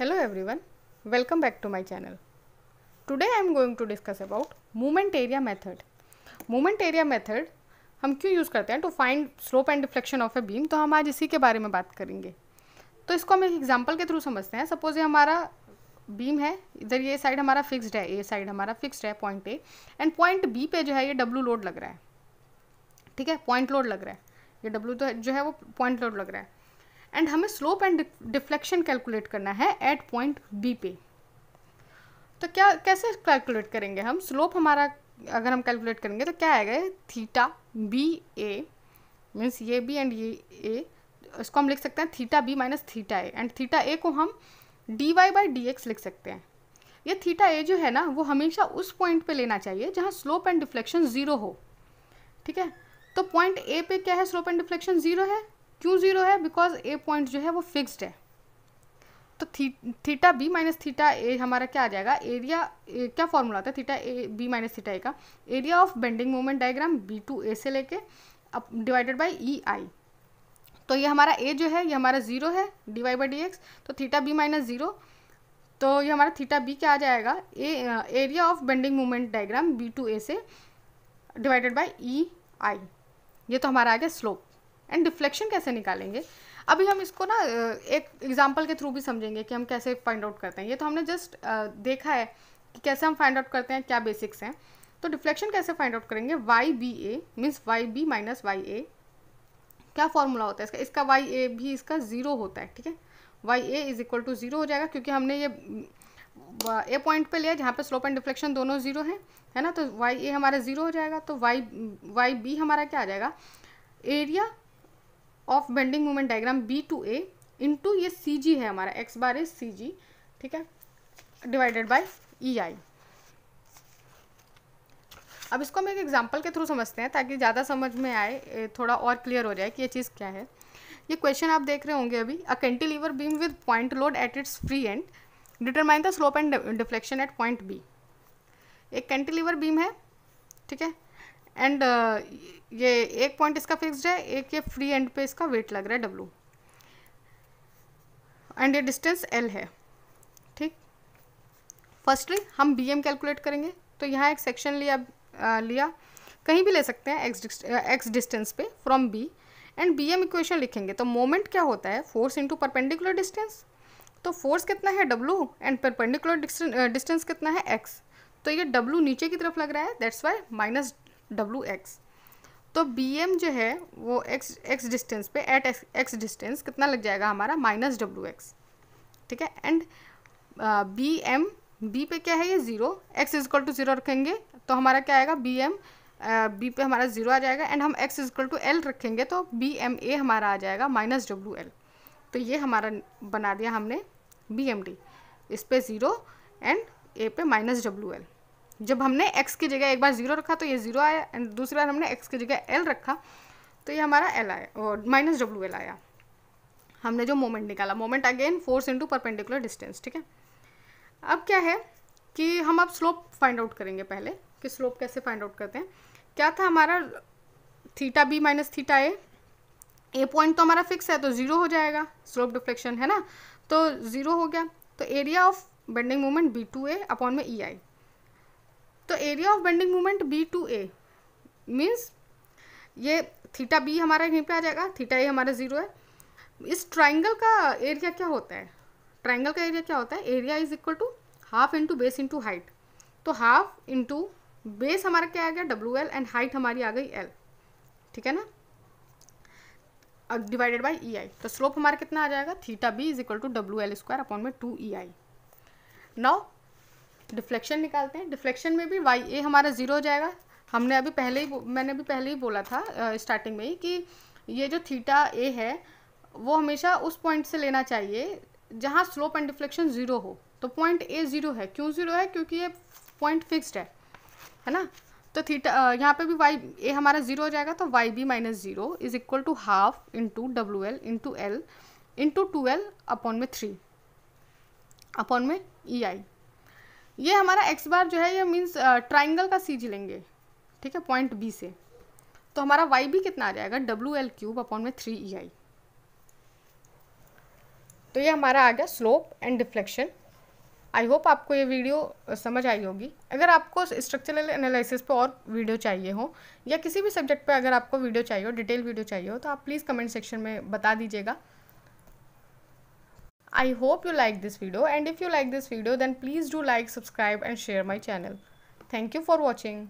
hello everyone welcome back to my channel today i am going to discuss about movement area method movement area method हम क्यों use करते हैं to find slope and deflection of a beam तो हम आज इसी के बारे में बात करेंगे तो इसको हम एक एग्जांपल के थ्रू समझते हैं सपोज ये हमारा बीम है इधर ये साइड हमारा फिक्स्ड है ए साइड हमारा फिक्स्ड है point A and point B पे जो है ये डब्लू लोड लग रहा है ठीक है पॉइंट लोड लग रहा है ये डब्लू तो जो है वो पॉइंट लोड लग रहा है एंड हमें स्लोप एंड डिफ्लेक्शन कैलकुलेट करना है एट पॉइंट बी पे तो क्या कैसे कैलकुलेट करेंगे हम स्लोप हमारा अगर हम कैलकुलेट करेंगे तो क्या आएगा थीटा बी ए मीन्स ये बी एंड ये ए इसको हम लिख सकते हैं theta B minus theta A and theta A को हम D Y by D X लिख सकते हैं ये थीटा ए जो है ना वो हमेशा उस पॉइंट पे लेना चाहिए जहाँ स्लोप एंड डिफ्लेक्शन ज़ीरो हो ठीक है तो पॉइंट ए पे क्या है स्लोप एंड डिफ्लेक्शन ज़ीरो है क्यों ज़ीरो है बिकॉज ए पॉइंट जो है वो फिक्स्ड है तो थी, theta B minus theta A हमारा क्या आ जाएगा एरिया ए, क्या फॉर्मूला आता है theta A B minus theta A का area of bending moment diagram B to A से लेके अब डिवाइडेड बाई ई आई तो ये हमारा ए जो है ये हमारा ज़ीरो है D Y by D X तो थीटा बी माइनस ज़ीरो तो ये हमारा थीटा बी क्या आ जाएगा A area of bending moment diagram B to A से डिवाइडेड बाई ई आई ये तो हमारा आ गया स्लोप एंड डिफ्लेक्शन कैसे निकालेंगे अभी हम इसको ना एक एग्जाम्पल के थ्रू भी समझेंगे कि हम कैसे फाइंड आउट करते हैं ये तो हमने जस्ट देखा है कि कैसे हम फाइंड आउट करते हैं क्या बेसिक्स हैं तो डिफ्लेक्शन कैसे फाइंड आउट करेंगे Y B A means Y B minus Y A क्या फॉर्मूला होता है इसका इसका वाई ए भी इसका ज़ीरो होता है ठीक है Y A is equal to zero हो जाएगा क्योंकि हमने ये ए पॉइंट पे लिया जहाँ पे स्लोप एंड डिफ्लेक्शन दोनों ज़ीरो हैं है ना तो वाई ए हमारा ज़ीरो हो जाएगा तो वाई वाई बी हमारा क्या आ जाएगा area of bending moment diagram B to A into ये सी जी है हमारा एक्स बार इज सी जी ठीक है डिवाइडेड बाई ई आई अब इसको हम एक एग्जाम्पल के थ्रू समझते हैं ताकि ज़्यादा समझ में आए थोड़ा और क्लियर हो जाए कि ये चीज़ क्या है ये क्वेश्चन आप देख रहे होंगे अभी a cantilever beam with point load at its free end determine the slope and deflection at point B एक कैंटिलीवर बीम है ठीक है एंड ये एक पॉइंट इसका फिक्स्ड है एक ये फ्री एंड पे इसका वेट लग रहा है डब्लू एंड ये डिस्टेंस एल है ठीक फर्स्टली हम बी एम कैलकुलेट करेंगे तो यहाँ एक सेक्शन लिया आ, लिया कहीं भी ले सकते हैं एक्स एक्स डिस्टेंस पे from B and B M equation लिखेंगे तो मोमेंट क्या होता है फोर्स इंटू परपेंडिकुलर डिस्टेंस तो फोर्स कितना है डब्लू एंड परपेंडिकुलर डिस्टेंस कितना है एक्स तो ये डब्लू नीचे की तरफ लग रहा है that's Y minus W X तो बी एम जो है वो एक्स एक्स डिस्टेंस पे एट एक्स डिस्टेंस कितना लग जाएगा हमारा माइनस डब्ल्यू एक्स ठीक है एंड बी एम बी पे क्या है ये zero X is equal to zero रखेंगे तो हमारा क्या आएगा बी एम बी पे हमारा ज़ीरो आ जाएगा एंड हम एक्स इजक्ल टू एल रखेंगे तो बी एम ए हमारा आ जाएगा माइनस डब्ल्यू एल तो ये हमारा बना दिया हमने बी एम डी इस पर ज़ीरो एंड ए पे माइनस डब्ल्यू एल जब हमने x की जगह एक बार ज़ीरो रखा तो ये ज़ीरो आया एंड दूसरी बार हमने x की जगह l रखा तो ये हमारा l आया और माइनस डब्ल्यू एल आया हमने जो मोमेंट निकाला moment again force into perpendicular distance ठीक है अब क्या है कि हम अब स्लोप फाइंड आउट करेंगे पहले कि स्लोप कैसे फाइंड आउट करते हैं क्या था हमारा theta B minus theta A A point तो हमारा फिक्स है तो ज़ीरो हो जाएगा स्लोप डिफ्लेक्शन है ना तो ज़ीरो हो गया तो area of bending moment B to A upon में ई e आई तो area of bending moment B to A means ये थीटा बी हमारा यहीं पे आ जाएगा थीटा ए हमारा ज़ीरो है इस ट्राइंगल का एरिया क्या होता है ट्राइंगल का एरिया क्या होता है area is equal to half into base into height तो हाफ इंटू बेस हमारा क्या आ गया डब्ल्यू एल एंड हाइट हमारी आ गई एल ठीक है ना डिवाइडेड बाई ई आई तो स्लोप हमारा कितना आ जाएगा theta B is equal to W L square upon में two E I now deflection निकालते हैं डिफ्लेक्शन में भी वाई ए हमारा ज़ीरो हो जाएगा हमने अभी पहले ही मैंने अभी पहले ही बोला था स्टार्टिंग में ही कि ये जो थीटा ए है वो हमेशा उस पॉइंट से लेना चाहिए जहाँ स्लोप एंड डिफ्लेक्शन ज़ीरो हो तो पॉइंट ए ज़ीरो है क्यों ज़ीरो है क्योंकि ये पॉइंट फिक्स्ड है है ना तो थीटा यहाँ पे भी वाई ए हमारा ज़ीरो हो जाएगा तो Y B minus zero is equal to half into W L into L into two L upon में थ्री अपॉन में ई e आई ये हमारा एक्स बार जो है ये मीन्स ट्राइंगल uh, का सीज लेंगे ठीक है पॉइंट बी से तो हमारा वाई भी कितना आ जाएगा डब्ल्यू एल क्यूब अपॉन में थ्री ई आई तो ये हमारा आ गया slope and deflection I hope आपको ये वीडियो uh, समझ आई होगी अगर आपको स्ट्रक्चरल एनालिसिस पे और वीडियो चाहिए हो या किसी भी सब्जेक्ट पे अगर आपको वीडियो चाहिए हो डिटेल वीडियो चाहिए हो तो आप प्लीज़ कमेंट सेक्शन में बता दीजिएगा I hope you like this video and if you like this video then please do like, subscribe and share my channel. Thank you for watching.